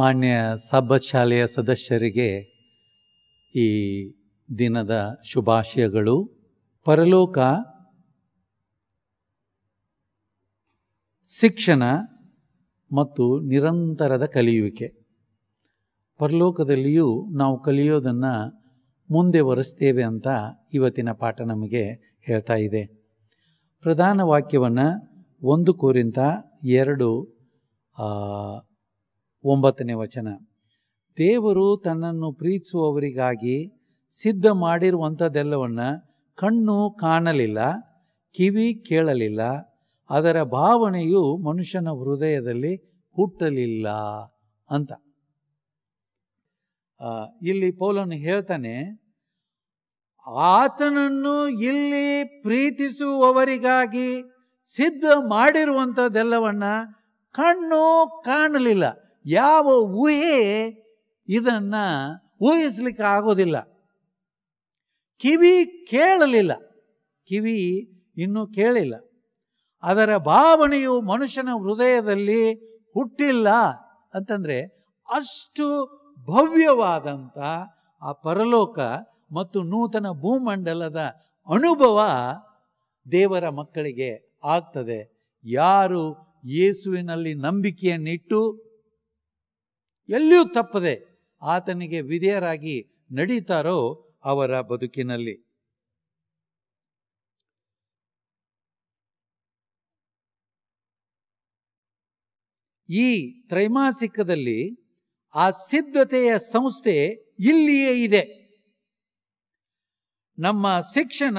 ಮಾನ್ಯ ಸಬ್ಬತ್ ಶಾಲೆಯ ಸದಸ್ಯರಿಗೆ ಈ ದಿನದ ಶುಭಾಶಯಗಳು ಪರಲೋಕ ಶಿಕ್ಷಣ ಮತ್ತು ನಿರಂತರದ ಕಲಿಯುವಿಕೆ ಪರಲೋಕದಲ್ಲಿಯೂ ನಾವು ಕಲಿಯೋದನ್ನು ಮುಂದೆ ಒರೆಸ್ತೇವೆ ಅಂತ ಇವತ್ತಿನ ಪಾಠ ನಮಗೆ ಹೇಳ್ತಾ ಇದೆ ಪ್ರಧಾನ ವಾಕ್ಯವನ್ನು ಒಂದು ಕೋರಿಂತ ಎರಡು ಒಂಬತ್ತನೇ ವಚನ ದೇವರು ತನ್ನನ್ನು ಪ್ರೀತಿಸುವವರಿಗಾಗಿ ಸಿದ್ಧ ಮಾಡಿರುವಂಥದ್ದೆಲ್ಲವನ್ನು ಕಣ್ಣು ಕಾಣಲಿಲ್ಲ ಕಿವಿ ಕೇಳಲಿಲ್ಲ ಅದರ ಭಾವನೆಯು ಮನುಷ್ಯನ ಹೃದಯದಲ್ಲಿ ಹುಟ್ಟಲಿಲ್ಲ ಅಂತ ಇಲ್ಲಿ ಪೌಲನು ಹೇಳ್ತಾನೆ ಆತನನ್ನು ಇಲ್ಲಿ ಪ್ರೀತಿಸುವವರಿಗಾಗಿ ಸಿದ್ಧ ಮಾಡಿರುವಂಥದ್ದೆಲ್ಲವನ್ನ ಕಣ್ಣು ಕಾಣಲಿಲ್ಲ ಯಾವ ಊಹೆ ಇದನ್ನು ಊಹಿಸ್ಲಿಕ್ಕೆ ಆಗೋದಿಲ್ಲ ಕಿವಿ ಕೇಳಲಿಲ್ಲ ಕಿವಿ ಇನ್ನೂ ಕೇಳಿಲ್ಲ ಅದರ ಭಾವನೆಯು ಮನುಷ್ಯನ ಹೃದಯದಲ್ಲಿ ಹುಟ್ಟಿಲ್ಲ ಅಂತಂದರೆ ಅಷ್ಟು ಭವ್ಯವಾದಂಥ ಆ ಪರಲೋಕ ಮತ್ತು ನೂತನ ಭೂಮಂಡಲದ ಅನುಭವ ದೇವರ ಮಕ್ಕಳಿಗೆ ಆಗ್ತದೆ ಯಾರು ಯೇಸುವಿನಲ್ಲಿ ನಂಬಿಕೆಯನ್ನಿಟ್ಟು ಎಲ್ಲಿಯೂ ತಪ್ಪದೆ ಆತನಿಗೆ ವಿಧೇಯರಾಗಿ ನಡೀತಾರೋ ಅವರ ಬದುಕಿನಲ್ಲಿ ಈ ತ್ರೈಮಾಸಿಕದಲ್ಲಿ ಆ ಸಿದ್ಧತೆಯ ಸಂಸ್ಥೆ ಇಲ್ಲಿಯೇ ಇದೆ ನಮ್ಮ ಶಿಕ್ಷಣ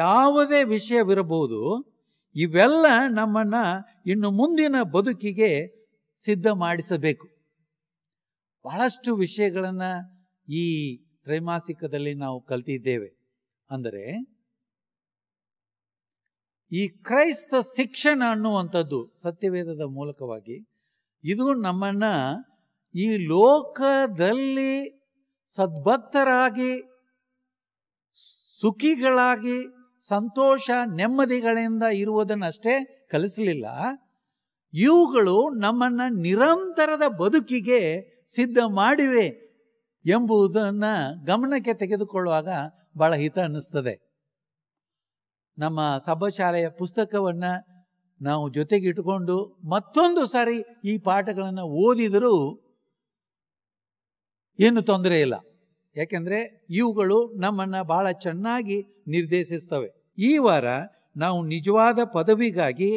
ಯಾವುದೇ ವಿಷಯವಿರಬಹುದು ಇವೆಲ್ಲ ನಮ್ಮನ್ನ ಇನ್ನು ಮುಂದಿನ ಬದುಕಿಗೆ ಸಿದ್ಧ ಮಾಡಿಸಬೇಕು ಬಹಳಷ್ಟು ವಿಷಯಗಳನ್ನು ಈ ತ್ರೈಮಾಸಿಕದಲ್ಲಿ ನಾವು ಕಲ್ತಿದ್ದೇವೆ ಅಂದರೆ ಈ ಕ್ರೈಸ್ತ ಶಿಕ್ಷಣ ಅನ್ನುವಂಥದ್ದು ಸತ್ಯವೇದದ ಮೂಲಕವಾಗಿ ಇದು ನಮ್ಮನ್ನ ಈ ಲೋಕದಲ್ಲಿ ಸದ್ಭಕ್ತರಾಗಿ ಸುಖಿಗಳಾಗಿ ಸಂತೋಷ ನೆಮ್ಮದಿಗಳಿಂದ ಇರುವುದನ್ನಷ್ಟೇ ಕಲಿಸಲಿಲ್ಲ ಇವುಗಳು ನಮ್ಮನ್ನು ನಿರಂತರದ ಬದುಕಿಗೆ ಸಿದ್ಧ ಮಾಡಿವೆ ಎಂಬುದನ್ನು ಗಮನಕ್ಕೆ ತೆಗೆದುಕೊಳ್ಳುವಾಗ ಬಹಳ ಹಿತ ಅನ್ನಿಸ್ತದೆ ನಮ್ಮ ಸಭಾಶಾಲೆಯ ಪುಸ್ತಕವನ್ನು ನಾವು ಜೊತೆಗೆ ಇಟ್ಟುಕೊಂಡು ಮತ್ತೊಂದು ಸಾರಿ ಈ ಪಾಠಗಳನ್ನು ಓದಿದರೂ ಏನು ತೊಂದರೆ ಇಲ್ಲ ಯಾಕೆಂದರೆ ಇವುಗಳು ನಮ್ಮನ್ನು ಬಹಳ ಚೆನ್ನಾಗಿ ನಿರ್ದೇಶಿಸ್ತವೆ ಈ ವಾರ ನಾವು ನಿಜವಾದ ಪದವಿಗಾಗಿ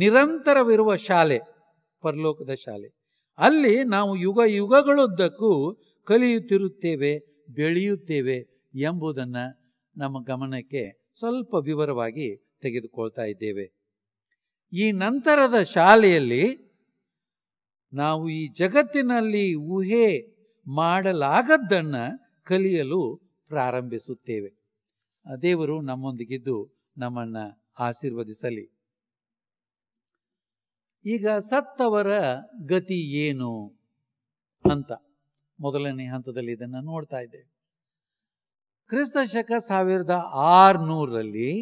ನಿರಂತರವಿರುವ ಶಾಲೆ ಪರಲೋಕದ ಶಾಲೆ ಅಲ್ಲಿ ನಾವು ಯುಗ ಯುಗಗಳುದ್ದಕ್ಕೂ ಕಲಿಯುತ್ತಿರುತ್ತೇವೆ ಬೆಳೆಯುತ್ತೇವೆ ಎಂಬುದನ್ನು ನಮ್ಮ ಗಮನಕ್ಕೆ ಸ್ವಲ್ಪ ವಿವರವಾಗಿ ತೆಗೆದುಕೊಳ್ತಾ ಇದ್ದೇವೆ ಈ ನಂತರದ ಶಾಲೆಯಲ್ಲಿ ನಾವು ಈ ಜಗತ್ತಿನಲ್ಲಿ ಊಹೆ ಮಾಡಲಾಗದ್ದನ್ನು ಕಲಿಯಲು ಪ್ರಾರಂಭಿಸುತ್ತೇವೆ ದೇವರು ನಮ್ಮೊಂದಿಗಿದ್ದು ನಮ್ಮನ್ನು ಆಶೀರ್ವದಿಸಲಿ ಈಗ ಸತ್ತವರ ಗತಿ ಏನು ಅಂತ ಮೊದಲನೇ ಹಂತದಲ್ಲಿ ಇದನ್ನು ನೋಡ್ತಾ ಇದ್ದೇವೆ ಕ್ರಿಸ್ತ ಶಕ ಸಾವಿರದ ಆರ್ನೂರಲ್ಲಿ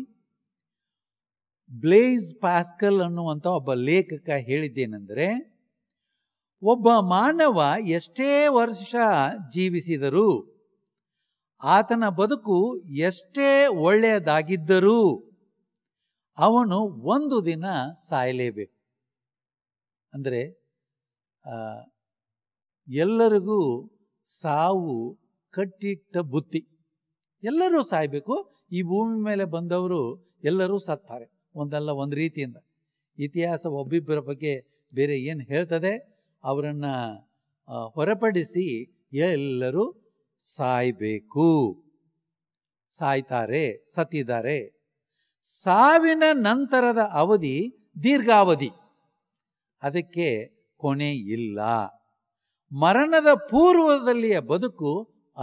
ಬ್ಲೇಸ್ ಪ್ಯಾಸ್ಕಲ್ ಅನ್ನುವಂಥ ಒಬ್ಬ ಲೇಖಕ ಹೇಳಿದ್ದೇನೆಂದರೆ ಒಬ್ಬ ಮಾನವ ಎಷ್ಟೇ ವರ್ಷ ಜೀವಿಸಿದರು ಆತನ ಬದುಕು ಎಷ್ಟೇ ಒಳ್ಳೆಯದಾಗಿದ್ದರೂ ಅವನು ಒಂದು ದಿನ ಸಾಯಲೇಬೇಕು ಅಂದರೆ ಎಲ್ಲರಿಗೂ ಸಾವು ಕಟ್ಟಿಟ್ಟ ಬುತ್ತಿ ಎಲ್ಲರೂ ಸಾಯಬೇಕು ಈ ಭೂಮಿ ಮೇಲೆ ಬಂದವರು ಎಲ್ಲರೂ ಸತ್ತಾರೆ ಒಂದಲ್ಲ ಒಂದು ರೀತಿಯಿಂದ ಇತಿಹಾಸ ಒಬ್ಬಿಬ್ಬರ ಬಗ್ಗೆ ಬೇರೆ ಏನು ಹೇಳ್ತದೆ ಅವರನ್ನು ಹೊರಪಡಿಸಿ ಎಲ್ಲರೂ ಸಾಯಬೇಕು ಸಾಯ್ತಾರೆ ಸತ್ತಿದ್ದಾರೆ ಸಾವಿನ ನಂತರದ ಅವಧಿ ದೀರ್ಘಾವಧಿ ಅದಕ್ಕೆ ಕೊನೆ ಇಲ್ಲ ಮರಣದ ಪೂರ್ವದಲ್ಲಿಯ ಬದುಕು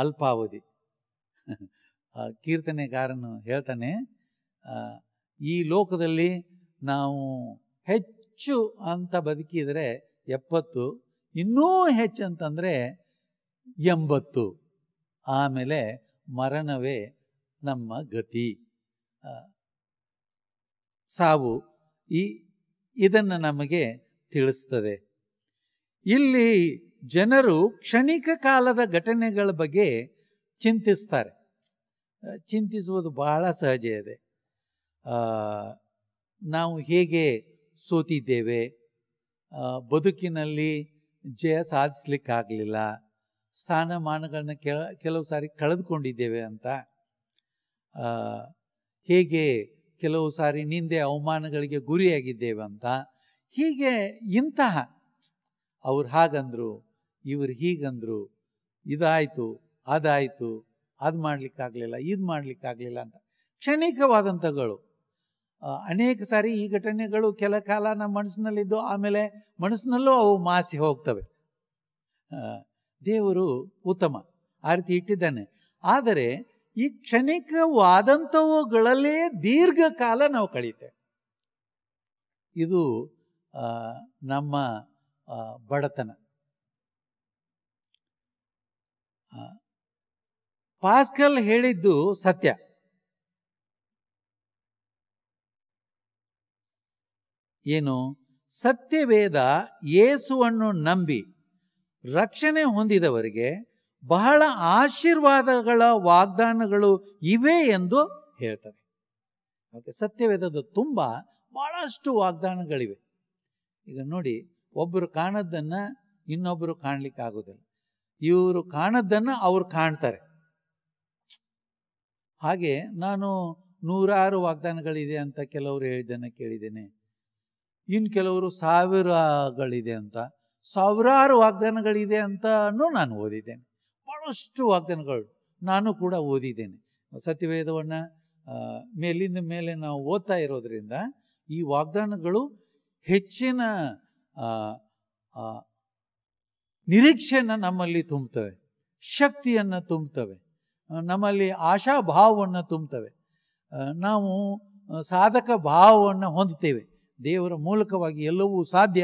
ಅಲ್ಪಾವಧಿ ಕೀರ್ತನೆಗಾರನು ಹೇಳ್ತಾನೆ ಈ ಲೋಕದಲ್ಲಿ ನಾವು ಹೆಚ್ಚು ಅಂತ ಬದುಕಿದರೆ ಎಪ್ಪತ್ತು ಇನ್ನೂ ಹೆಚ್ಚು ಅಂತಂದರೆ ಎಂಬತ್ತು ಆಮೇಲೆ ಮರಣವೇ ನಮ್ಮ ಗತಿ ಸಾವು ಈ ಇದನ್ನು ನಮಗೆ ತಿಳಿಸ್ತದೆ ಇಲ್ಲಿ ಜನರು ಕ್ಷಣಿಕ ಕಾಲದ ಘಟನೆಗಳ ಬಗ್ಗೆ ಚಿಂತಿಸ್ತಾರೆ ಚಿಂತಿಸುವುದು ಬಹಳ ಸಹಜ ಇದೆ ನಾವು ಹೇಗೆ ಸೋತಿದ್ದೇವೆ ಬದುಕಿನಲ್ಲಿ ಜಯ ಸಾಧಿಸ್ಲಿಕ್ಕಾಗಲಿಲ್ಲ ಸ್ಥಾನಮಾನಗಳನ್ನ ಕೆಳ ಕೆಲವು ಸಾರಿ ಕಳೆದುಕೊಂಡಿದ್ದೇವೆ ಅಂತ ಹೇಗೆ ಕೆಲವು ಸಾರಿ ನಿಂದೆ ಅವಮಾನಗಳಿಗೆ ಗುರಿಯಾಗಿದ್ದೇವೆ ಅಂತ ಹೀಗೆ ಇಂತಹ ಅವ್ರು ಹಾಗಂದ್ರು ಇವ್ರು ಹೀಗಂದ್ರು ಇದಾಯಿತು ಅದಾಯಿತು ಅದು ಮಾಡಲಿಕ್ಕಾಗಲಿಲ್ಲ ಇದು ಮಾಡಲಿಕ್ಕಾಗಲಿಲ್ಲ ಅಂತ ಕ್ಷಣಿಕವಾದಂಥಗಳು ಅನೇಕ ಸಾರಿ ಈ ಘಟನೆಗಳು ಕೆಲ ಕಾಲ ನಮ್ಮ ಮನಸ್ಸಿನಲ್ಲಿದ್ದು ಆಮೇಲೆ ಮನಸ್ಸಿನಲ್ಲೂ ಅವು ಮಾಸಿ ಹೋಗ್ತವೆ ದೇವರು ಉತ್ತಮ ಆ ರೀತಿ ಇಟ್ಟಿದ್ದಾನೆ ಆದರೆ ಈ ಕ್ಷಣಿಕವಾದಂಥವುಗಳಲ್ಲೇ ದೀರ್ಘಕಾಲ ನಾವು ಕಳೀತೇವೆ ಇದು ನಮ್ಮ ಬಡತನ ಪಾಸ್ಕಲ್ ಹೇಳಿದ್ದು ಸತ್ಯ ಏನು ಸತ್ಯವೇದ ಏಸುವನ್ನು ನಂಬಿ ರಕ್ಷಣೆ ಹೊಂದಿದವರಿಗೆ ಬಹಳ ಆಶೀರ್ವಾದಗಳ ವಾಗ್ದಾನಗಳು ಇವೆ ಎಂದು ಹೇಳ್ತದೆ ಓಕೆ ತುಂಬ ಬಹಳಷ್ಟು ವಾಗ್ದಾನಗಳಿವೆ ಈಗ ನೋಡಿ ಒಬ್ಬರು ಕಾಣದ್ದನ್ನು ಇನ್ನೊಬ್ಬರು ಕಾಣ್ಲಿಕ್ಕೆ ಆಗೋದಿಲ್ಲ ಇವರು ಕಾಣದ್ದನ್ನು ಅವ್ರು ಕಾಣ್ತಾರೆ ಹಾಗೆ ನಾನು ನೂರಾರು ವಾಗ್ದಾನಗಳಿದೆ ಅಂತ ಕೆಲವರು ಹೇಳಿದ್ದನ್ನ ಕೇಳಿದ್ದೇನೆ ಇನ್ನು ಕೆಲವರು ಸಾವಿರಗಳಿದೆ ಅಂತ ಸಾವಿರಾರು ವಾಗ್ದಾನಗಳಿದೆ ಅಂತನೂ ನಾನು ಓದಿದ್ದೇನೆ ಬಹಳಷ್ಟು ವಾಗ್ದಾನಗಳು ನಾನು ಕೂಡ ಓದಿದ್ದೇನೆ ಸತ್ಯವೇದವನ್ನು ಮೇಲಿಂದ ಮೇಲೆ ನಾವು ಓದ್ತಾ ಇರೋದ್ರಿಂದ ಈ ವಾಗ್ದಾನಗಳು ಹೆಚ್ಚಿನ ನಿರೀಕ್ಷೆಯನ್ನು ನಮ್ಮಲ್ಲಿ ತುಂಬ್ತವೆ ಶಕ್ತಿಯನ್ನು ತುಂಬ್ತವೆ ನಮ್ಮಲ್ಲಿ ಆಶಾಭಾವವನ್ನು ತುಂಬ್ತವೆ ನಾವು ಸಾಧಕ ಭಾವವನ್ನು ಹೊಂದುತ್ತೇವೆ ದೇವರ ಮೂಲಕವಾಗಿ ಎಲ್ಲವೂ ಸಾಧ್ಯ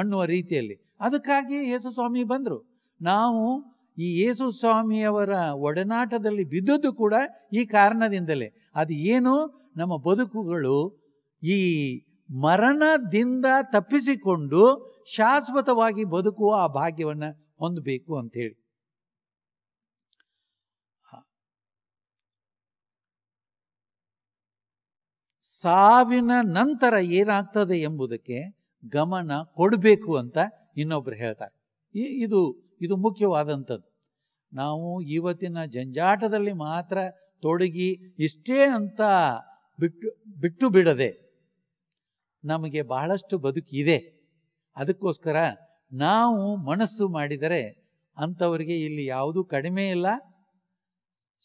ಅನ್ನುವ ರೀತಿಯಲ್ಲಿ ಅದಕ್ಕಾಗಿ ಯೇಸು ಸ್ವಾಮಿ ಬಂದರು ನಾವು ಈ ಯೇಸು ಸ್ವಾಮಿಯವರ ಒಡನಾಟದಲ್ಲಿ ಬಿದ್ದದ್ದು ಕೂಡ ಈ ಕಾರಣದಿಂದಲೇ ಅದು ಏನು ನಮ್ಮ ಬದುಕುಗಳು ಈ ಮರಣದಿಂದ ತಪ್ಪಿಸಿಕೊಂಡು ಶಾಶ್ವತವಾಗಿ ಬದುಕುವ ಆ ಭಾಗ್ಯವನ್ನು ಹೊಂದಬೇಕು ಹೇಳಿ ಸಾವಿನ ನಂತರ ಏನಾಗ್ತದೆ ಎಂಬುದಕ್ಕೆ ಗಮನ ಕೊಡಬೇಕು ಅಂತ ಇನ್ನೊಬ್ರು ಹೇಳ್ತಾರೆ ಇದು ಇದು ಮುಖ್ಯವಾದಂಥದ್ದು ನಾವು ಇವತ್ತಿನ ಜಂಜಾಟದಲ್ಲಿ ಮಾತ್ರ ತೊಡಗಿ ಇಷ್ಟೇ ಅಂತ ಬಿಟ್ಟು ಬಿಟ್ಟು ಬಿಡದೆ ನಮಗೆ ಬಹಳಷ್ಟು ಬದುಕಿದೆ ಅದಕ್ಕೋಸ್ಕರ ನಾವು ಮನಸ್ಸು ಮಾಡಿದರೆ ಅಂಥವರಿಗೆ ಇಲ್ಲಿ ಯಾವುದೂ ಕಡಿಮೆ ಇಲ್ಲ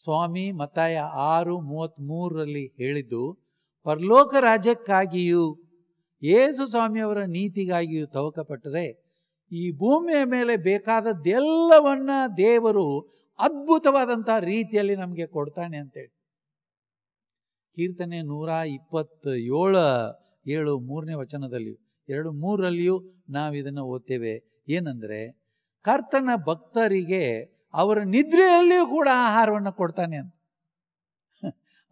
ಸ್ವಾಮಿ ಮತಾಯ ಆರು ಮೂರರಲ್ಲಿ ಹೇಳಿದ್ದು ಪರಲೋಕ ರಾಜ್ಯಕ್ಕಾಗಿಯೂ ಯೇಸು ಸ್ವಾಮಿಯವರ ನೀತಿಗಾಗಿಯೂ ತವಕಪಟ್ಟರೆ ಈ ಭೂಮಿಯ ಮೇಲೆ ಬೇಕಾದದ್ದೆಲ್ಲವನ್ನ ದೇವರು ಅದ್ಭುತವಾದಂಥ ರೀತಿಯಲ್ಲಿ ನಮಗೆ ಕೊಡ್ತಾನೆ ಅಂತೇಳಿ ಕೀರ್ತನೆ ನೂರ ಇಪ್ಪತ್ತೇಳ ಏಳು ಮೂರನೇ ವಚನದಲ್ಲಿ ಎರಡು ಮೂರಲ್ಲಿಯೂ ನಾವು ಇದನ್ನು ಓದ್ತೇವೆ ಏನಂದರೆ ಕರ್ತನ ಭಕ್ತರಿಗೆ ಅವರ ನಿದ್ರೆಯಲ್ಲಿಯೂ ಕೂಡ ಆಹಾರವನ್ನು ಕೊಡ್ತಾನೆ ಅಂತ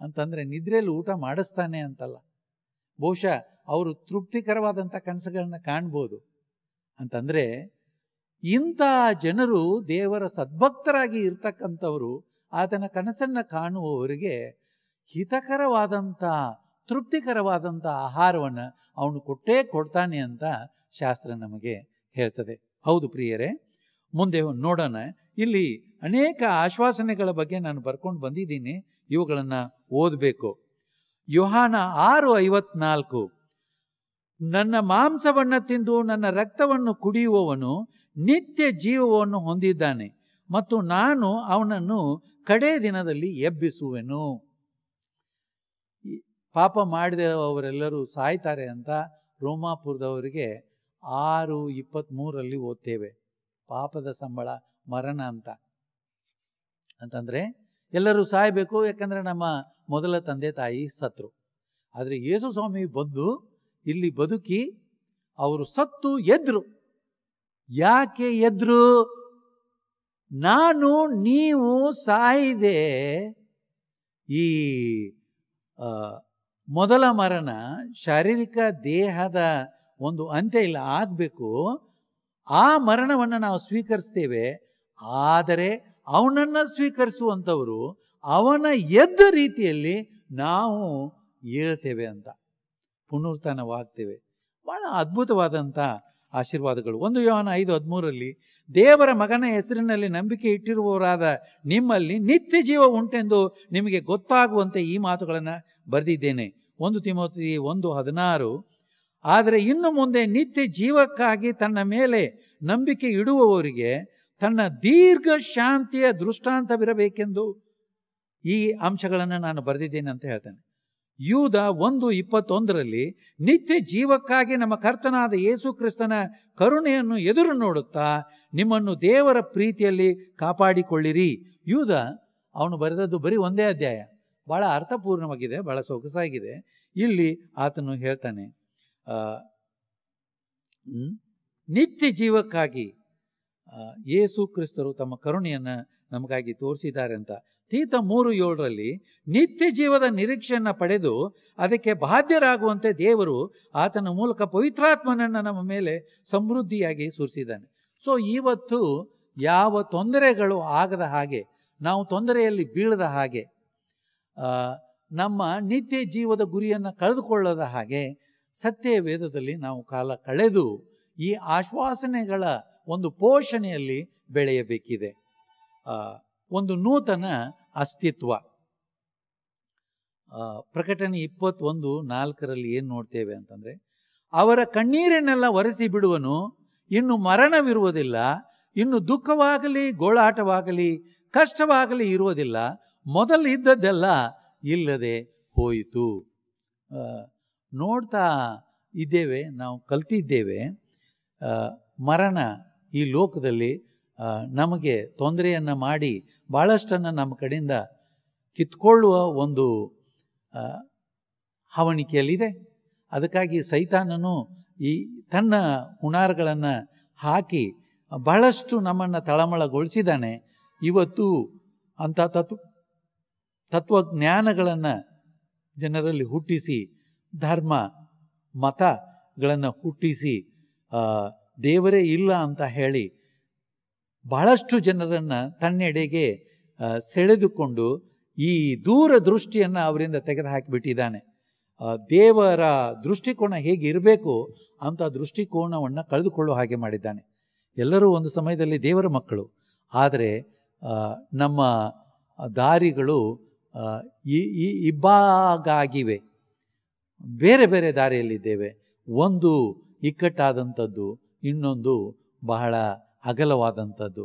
ಅಂತಂದರೆ ನಿದ್ರೆಯಲ್ಲಿ ಊಟ ಮಾಡಿಸ್ತಾನೆ ಅಂತಲ್ಲ ಬಹುಶಃ ಅವರು ತೃಪ್ತಿಕರವಾದಂಥ ಕನಸುಗಳನ್ನ ಕಾಣ್ಬೋದು ಅಂತಂದರೆ ಇಂಥ ಜನರು ದೇವರ ಸದ್ಭಕ್ತರಾಗಿ ಇರ್ತಕ್ಕಂಥವರು ಆತನ ಕನಸನ್ನು ಕಾಣುವವರಿಗೆ ಹಿತಕರವಾದಂಥ ತೃಪ್ತಿಕರವಾದಂಥ ಆಹಾರವನ್ನು ಅವನು ಕೊಟ್ಟೇ ಕೊಡ್ತಾನೆ ಅಂತ ಶಾಸ್ತ್ರ ನಮಗೆ ಹೇಳ್ತದೆ ಹೌದು ಪ್ರಿಯರೇ ಮುಂದೆ ನೋಡೋಣ ಇಲ್ಲಿ ಅನೇಕ ಆಶ್ವಾಸನೆಗಳ ಬಗ್ಗೆ ನಾನು ಬರ್ಕೊಂಡು ಬಂದಿದ್ದೀನಿ ಇವುಗಳನ್ನು ಓದಬೇಕು ಯುಹಾನ ಆರು ಐವತ್ನಾಲ್ಕು ನನ್ನ ಮಾಂಸವನ್ನು ತಿಂದು ನನ್ನ ರಕ್ತವನ್ನು ಕುಡಿಯುವವನು ನಿತ್ಯ ಜೀವವನ್ನು ಹೊಂದಿದ್ದಾನೆ ಮತ್ತು ನಾನು ಅವನನ್ನು ಕಡೇ ದಿನದಲ್ಲಿ ಎಬ್ಬಿಸುವೆನು ಪಾಪ ಮಾಡಿದೆ ಅವರೆಲ್ಲರೂ ಸಾಯ್ತಾರೆ ಅಂತ ರೋಮಾಪುರದವರಿಗೆ ಆರು ಇಪ್ಪತ್ತ್ಮೂರಲ್ಲಿ ಓದ್ತೇವೆ ಪಾಪದ ಸಂಬಳ ಮರಣ ಅಂತ ಅಂತಂದರೆ ಎಲ್ಲರೂ ಸಾಯಬೇಕು ಯಾಕಂದರೆ ನಮ್ಮ ಮೊದಲ ತಂದೆ ತಾಯಿ ಸತ್ರು ಆದರೆ ಯೇಸು ಸ್ವಾಮಿ ಬಂದು ಇಲ್ಲಿ ಬದುಕಿ ಅವರು ಸತ್ತು ಎದ್ರು ಯಾಕೆ ಎದ್ರು ನಾನು ನೀವು ಸಾಯಿದೆ ಈ ಮೊದಲ ಮರಣ ಶಾರೀರಿಕ ದೇಹದ ಒಂದು ಅಂತ್ಯ ಇಲ್ಲ ಆಗಬೇಕು ಆ ಮರಣವನ್ನು ನಾವು ಸ್ವೀಕರಿಸ್ತೇವೆ ಆದರೆ ಅವನನ್ನು ಸ್ವೀಕರಿಸುವಂಥವರು ಅವನ ಎದ್ದ ರೀತಿಯಲ್ಲಿ ನಾವು ಏಳ್ತೇವೆ ಅಂತ ಪುನರುತ್ಥಾನವಾಗ್ತೇವೆ ಭಾಳ ಅದ್ಭುತವಾದಂಥ ಆಶೀರ್ವಾದಗಳು ಒಂದು ಯೋಹನ ಐದು ಹದಿಮೂರರಲ್ಲಿ ದೇವರ ಮಗನ ಹೆಸರಿನಲ್ಲಿ ನಂಬಿಕೆ ಇಟ್ಟಿರುವವರಾದ ನಿಮ್ಮಲ್ಲಿ ನಿತ್ಯ ಜೀವ ಉಂಟೆಂದು ನಿಮಗೆ ಗೊತ್ತಾಗುವಂತೆ ಈ ಮಾತುಗಳನ್ನು ಬರೆದಿದ್ದೇನೆ ಒಂದು ತಿಮೋತಿ ಒಂದು ಹದಿನಾರು ಆದರೆ ಇನ್ನು ಮುಂದೆ ನಿತ್ಯ ಜೀವಕ್ಕಾಗಿ ತನ್ನ ಮೇಲೆ ನಂಬಿಕೆ ಇಡುವವರಿಗೆ ತನ್ನ ದೀರ್ಘ ಶಾಂತಿಯ ದೃಷ್ಟಾಂತವಿರಬೇಕೆಂದು ಈ ಅಂಶಗಳನ್ನು ನಾನು ಬರೆದಿದ್ದೇನೆ ಅಂತ ಹೇಳ್ತೇನೆ ಯೂದ ಒಂದು ಇಪ್ಪತ್ತೊಂದರಲ್ಲಿ ನಿತ್ಯ ಜೀವಕ್ಕಾಗಿ ನಮ್ಮ ಕರ್ತನಾದ ಯೇಸು ಕ್ರಿಸ್ತನ ಕರುಣೆಯನ್ನು ಎದುರು ನೋಡುತ್ತಾ ನಿಮ್ಮನ್ನು ದೇವರ ಪ್ರೀತಿಯಲ್ಲಿ ಕಾಪಾಡಿಕೊಳ್ಳಿರಿ ಯೂದ ಅವನು ಬರೆದದ್ದು ಬರೀ ಒಂದೇ ಅಧ್ಯಾಯ ಬಹಳ ಅರ್ಥಪೂರ್ಣವಾಗಿದೆ ಬಹಳ ಸೊಗಸಾಗಿದೆ ಇಲ್ಲಿ ಆತನು ಹೇಳ್ತಾನೆ ನಿತ್ಯ ಜೀವಕ್ಕಾಗಿ ಯೇಸು ಕ್ರಿಸ್ತರು ತಮ್ಮ ಕರುಣೆಯನ್ನು ನಮಗಾಗಿ ತೋರಿಸಿದ್ದಾರೆ ಅಂತ ತೀತ ಮೂರು ಏಳರಲ್ಲಿ ನಿತ್ಯ ಜೀವದ ನಿರೀಕ್ಷೆಯನ್ನು ಪಡೆದು ಅದಕ್ಕೆ ಬಾಧ್ಯರಾಗುವಂತೆ ದೇವರು ಆತನ ಮೂಲಕ ಪವಿತ್ರಾತ್ಮನನ್ನು ನಮ್ಮ ಮೇಲೆ ಸಮೃದ್ಧಿಯಾಗಿ ಸುರಿಸಿದ್ದಾನೆ ಸೊ ಇವತ್ತು ಯಾವ ತೊಂದರೆಗಳು ಆಗದ ಹಾಗೆ ನಾವು ತೊಂದರೆಯಲ್ಲಿ ಬೀಳದ ಹಾಗೆ ನಮ್ಮ ನಿತ್ಯ ಜೀವದ ಗುರಿಯನ್ನು ಕಳೆದುಕೊಳ್ಳದ ಹಾಗೆ ಸತ್ಯ ವೇದದಲ್ಲಿ ನಾವು ಕಾಲ ಕಳೆದು ಈ ಆಶ್ವಾಸನೆಗಳ ಒಂದು ಪೋಷಣೆಯಲ್ಲಿ ಬೆಳೆಯಬೇಕಿದೆ ಒಂದು ನೂತನ ಅಸ್ತಿತ್ವ ಪ್ರಕಟಣೆ ಇಪ್ಪತ್ತೊಂದು ನಾಲ್ಕರಲ್ಲಿ ಏನು ನೋಡ್ತೇವೆ ಅಂತಂದರೆ ಅವರ ಕಣ್ಣೀರನ್ನೆಲ್ಲ ಒರೆಸಿ ಬಿಡುವನು ಇನ್ನು ಮರಣವಿರುವುದಿಲ್ಲ ಇನ್ನು ದುಃಖವಾಗಲಿ ಗೋಳಾಟವಾಗಲಿ ಕಷ್ಟವಾಗಲಿ ಇರುವುದಿಲ್ಲ ಮೊದಲು ಇದ್ದದ್ದೆಲ್ಲ ಇಲ್ಲದೆ ಹೋಯಿತು ನೋಡ್ತಾ ಇದ್ದೇವೆ ನಾವು ಕಲ್ತಿದ್ದೇವೆ ಮರಣ ಈ ಲೋಕದಲ್ಲಿ ನಮಗೆ ತೊಂದರೆಯನ್ನು ಮಾಡಿ ಭಾಳಷ್ಟನ್ನು ನಮ್ಮ ಕಡೆಯಿಂದ ಕಿತ್ಕೊಳ್ಳುವ ಒಂದು ಹವಣಿಕೆಯಲ್ಲಿದೆ ಅದಕ್ಕಾಗಿ ಸೈತಾನನು ಈ ತನ್ನ ಹುಣಾರ್ಗಳನ್ನು ಹಾಕಿ ಬಹಳಷ್ಟು ನಮ್ಮನ್ನು ತಳಮಳಗೊಳಿಸಿದ್ದಾನೆ ಇವತ್ತು ಅಂಥ ತತ್ವ ತತ್ವಜ್ಞಾನಗಳನ್ನು ಜನರಲ್ಲಿ ಹುಟ್ಟಿಸಿ ಧರ್ಮ ಮತಗಳನ್ನು ಹುಟ್ಟಿಸಿ ದೇವರೇ ಇಲ್ಲ ಅಂತ ಹೇಳಿ ಬಹಳಷ್ಟು ಜನರನ್ನು ತನ್ನೆಡೆಗೆ ಸೆಳೆದುಕೊಂಡು ಈ ದೂರ ದೃಷ್ಟಿಯನ್ನು ಅವರಿಂದ ತೆಗೆದುಹಾಕಿಬಿಟ್ಟಿದ್ದಾನೆ ದೇವರ ದೃಷ್ಟಿಕೋನ ಹೇಗಿರಬೇಕು ಅಂತ ದೃಷ್ಟಿಕೋನವನ್ನು ಕಳೆದುಕೊಳ್ಳೋ ಹಾಗೆ ಮಾಡಿದ್ದಾನೆ ಎಲ್ಲರೂ ಒಂದು ಸಮಯದಲ್ಲಿ ದೇವರ ಮಕ್ಕಳು ಆದರೆ ನಮ್ಮ ದಾರಿಗಳು ಈ ಇಬ್ಬಾಗಾಗಿವೆ ಬೇರೆ ಬೇರೆ ದಾರಿಯಲ್ಲಿದ್ದೇವೆ ಒಂದು ಇಕ್ಕಟ್ಟಾದಂಥದ್ದು ಇನ್ನೊಂದು ಬಹಳ ಅಗಲವಾದಂಥದ್ದು